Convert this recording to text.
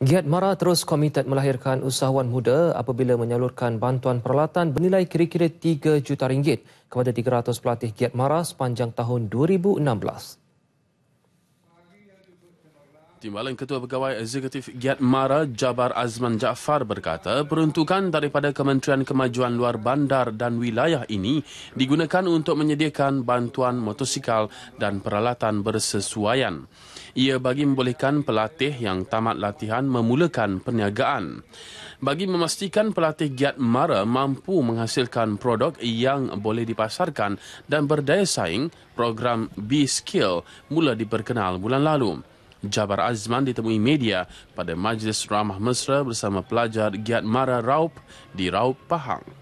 Giat Mara terus komited melahirkan usahawan muda apabila menyalurkan bantuan peralatan bernilai kira-kira 3 juta ringgit kepada 300 pelatih Giat Mara sepanjang tahun 2016. Timbalan Ketua Pegawai Eksekutif Giat Mara Jabar Azman Jaafar berkata peruntukan daripada Kementerian Kemajuan Luar Bandar dan Wilayah ini digunakan untuk menyediakan bantuan motosikal dan peralatan bersesuaian. Ia bagi membolehkan pelatih yang tamat latihan memulakan perniagaan. Bagi memastikan pelatih Giat Mara mampu menghasilkan produk yang boleh dipasarkan dan berdaya saing, program B-Skill mula diperkenal bulan lalu. Jabar Azman ditemui media pada Majlis Ramah Mesra bersama pelajar Giat Mara Raup di Raup Pahang.